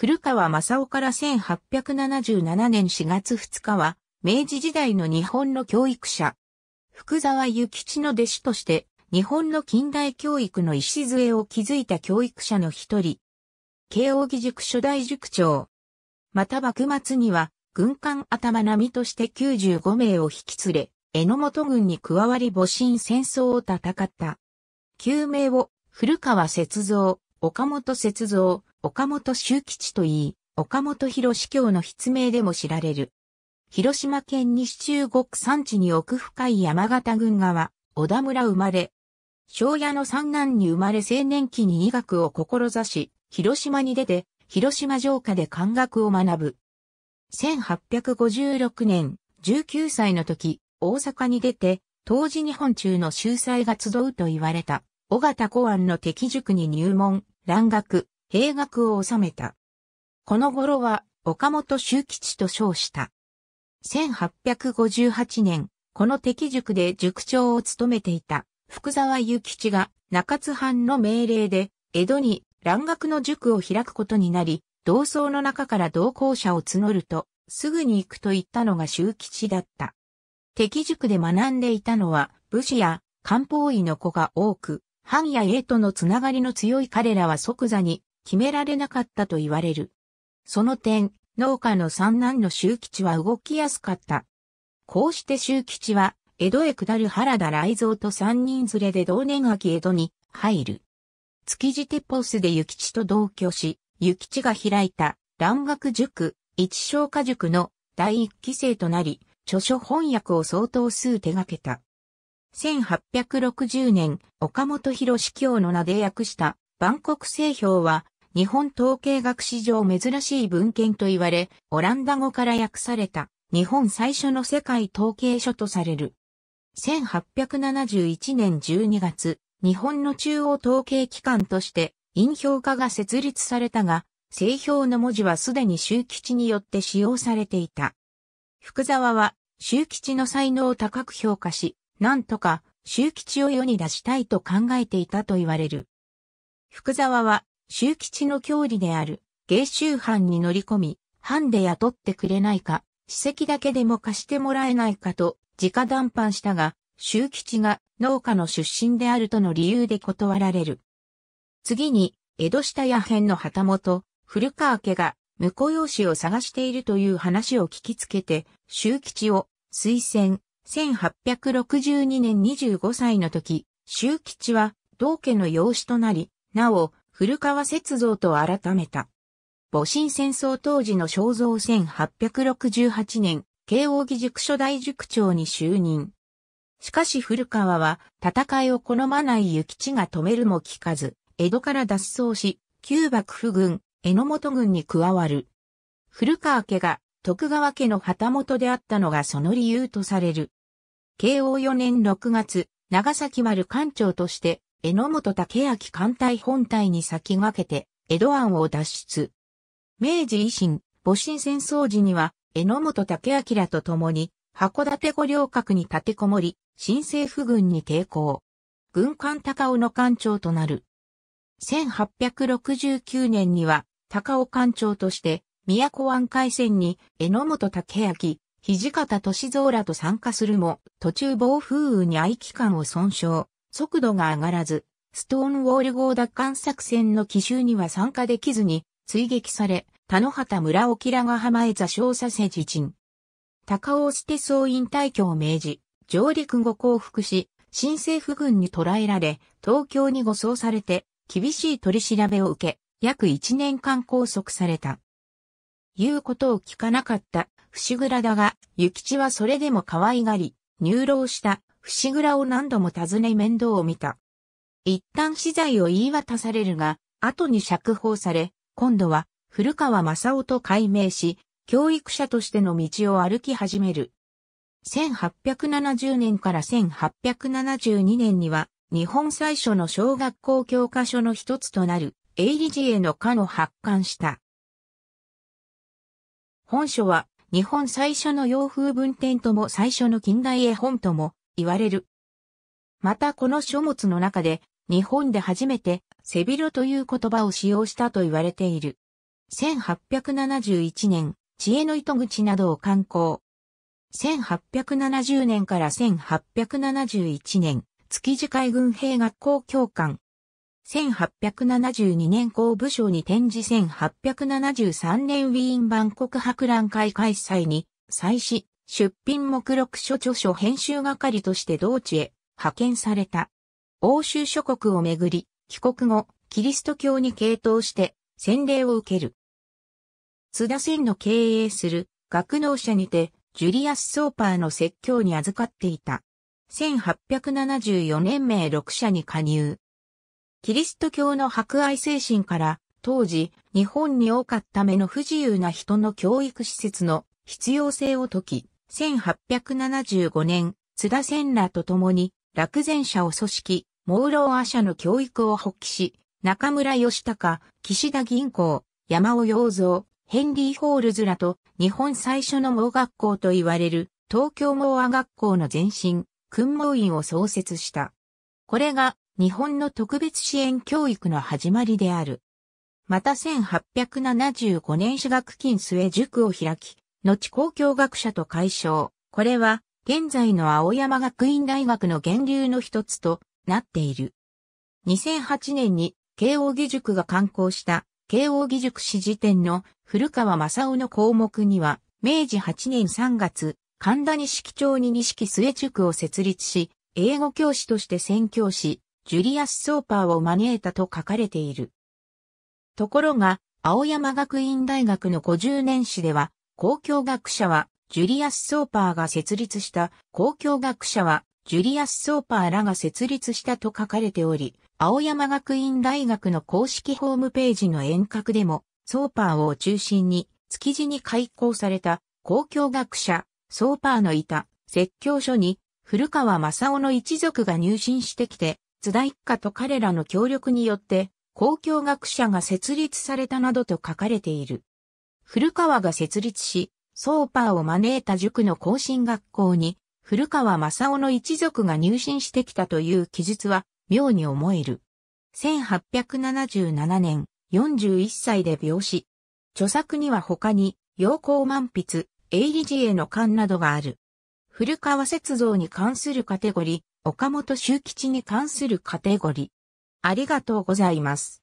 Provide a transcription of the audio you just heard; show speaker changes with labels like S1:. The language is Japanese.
S1: 古川正夫から1877年4月2日は、明治時代の日本の教育者。福沢諭吉の弟子として、日本の近代教育の礎を築いた教育者の一人。慶應義塾初代塾長。また幕末には、軍艦頭並みとして95名を引き連れ、榎本軍に加わり母親戦争を戦った。救名を、古川雪像、岡本雪像、岡本周吉といい、岡本博司教の筆名でも知られる。広島県西中国山地に奥深い山形郡側、小田村生まれ。庄屋の三男に生まれ青年期に医学を志し、広島に出て、広島城下で漢学を学ぶ。1856年、19歳の時、大阪に出て、当時日本中の秀才が集うと言われた、小型公安の敵塾に入門、蘭学、兵学を収めた。この頃は岡本周吉と称した。1858年、この敵塾で塾長を務めていた福沢諭吉が中津藩の命令で江戸に蘭学の塾を開くことになり、同窓の中から同行者を募ると、すぐに行くと言ったのが周吉だった。敵塾で学んでいたのは武士や漢方医の子が多く、藩や英とのつながりの強い彼らは即座に決められなかったと言われる。その点、農家の三男の周吉は動きやすかった。こうして周吉は、江戸へ下る原田雷蔵と三人連れで同年秋江戸に入る。築地鉄ポスで諭吉と同居し、諭吉が開いた蘭学塾、一商華塾の第一期生となり、著書翻訳を相当数手掛けた。1860年、岡本博司教の名で訳した万国製氷は日本統計学史上珍しい文献と言われ、オランダ語から訳された日本最初の世界統計書とされる。1871年12月、日本の中央統計機関として、印評化が設立されたが、製表の文字はすでに周吉によって使用されていた。福沢は、周吉の才能を高く評価し、なんとか、周吉を世に出したいと考えていたと言われる。福沢は、周吉の郷里である、芸州藩に乗り込み、藩で雇ってくれないか、史跡だけでも貸してもらえないかと、直談判したが、周吉が農家の出身であるとの理由で断られる。次に、江戸下野辺の旗本、古川家が婿養子を探しているという話を聞きつけて、周吉を推薦、1862年25歳の時、周吉は同家の養子となり、なお、古川雪像と改めた。戊辰戦争当時の肖像1868年、慶応義塾初代塾長に就任。しかし古川は戦いを好まない諭吉が止めるも聞かず、江戸から脱走し、旧幕府軍、ノ本軍に加わる。古川家が徳川家の旗本であったのがその理由とされる。慶応4年6月、長崎丸艦長として榎本武明艦隊本隊に先駆けて、江戸湾を脱出。明治維新、戊辰戦争時には、榎本武明と共に、函館五稜郭に立てこもり、新政府軍に抵抗。軍艦高尾の艦長となる。1869年には、高尾艦長として、都湾海戦に、榎本武明、土方歳三らと参加するも、途中暴風雨に合機関を損傷。速度が上がらず、ストーンウォール号奪還作戦の奇襲には参加できずに、追撃され、田野畑村沖らが浜へ座礁させ自沈。高尾捨て総員退去を命じ、上陸後降伏し、新政府軍に捕らえられ、東京に護送されて、厳しい取り調べを受け、約1年間拘束された。言うことを聞かなかった、伏倉だが、諭吉はそれでも可愛がり、入浪した、伏倉を何度も訪ね面倒を見た。一旦資材を言い渡されるが、後に釈放され、今度は古川正夫と改名し、教育者としての道を歩き始める。1870年から1872年には、日本最初の小学校教科書の一つとなる、エイリジエの科の発刊した。本書は、日本最初の洋風文典とも最初の近代絵本とも、言われる。またこの書物の中で、日本で初めて、背広という言葉を使用したと言われている。1871年、知恵の糸口などを刊行。1870年から1871年、築地海軍兵学校教官。1872年公部省に展示1873年ウィーン万国博覧会開催に、祭祀、出品目録書著書編集係として同地へ派遣された。欧州諸国をめぐり、帰国後、キリスト教に傾倒して洗礼を受ける。津田線の経営する学能者にて、ジュリアス・ソーパーの説教に預かっていた。1874年名6社に加入。キリスト教の博愛精神から、当時、日本に多かった目の不自由な人の教育施設の必要性を解き、1875年、津田千羅と共に、落前者を組織、朦朧亜社の教育を発揮し、中村義隆、岸田銀行、山尾洋蔵、ヘンリー・ホールズらと日本最初の盲学校と言われる東京盲亜学校の前身、訓盲院を創設した。これが日本の特別支援教育の始まりである。また1875年私学金末塾を開き、後公共学者と解消。これは、現在の青山学院大学の源流の一つとなっている。2008年に慶応義塾が刊行した慶応義塾史辞典の古川正夫の項目には、明治8年3月、神田錦町に錦末塾を設立し、英語教師として宣教師、ジュリアス・ソーパーを招いたと書かれている。ところが、青山学院大学の50年史では、公共学者は、ジュリアス・ソーパーが設立した公共学者は、ジュリアス・ソーパーらが設立したと書かれており、青山学院大学の公式ホームページの遠隔でも、ソーパーを中心に、築地に開校された公共学者、ソーパーのいた説教書に、古川正夫の一族が入信してきて、津田一家と彼らの協力によって、公共学者が設立されたなどと書かれている。古川が設立し、ソーパーを招いた塾の更新学校に、古川正夫の一族が入信してきたという記述は、妙に思える。1877年、41歳で病死。著作には他に、陽光満筆、英理寺への勘などがある。古川雪像に関するカテゴリー、岡本周吉に関するカテゴリー。ありがとうございます。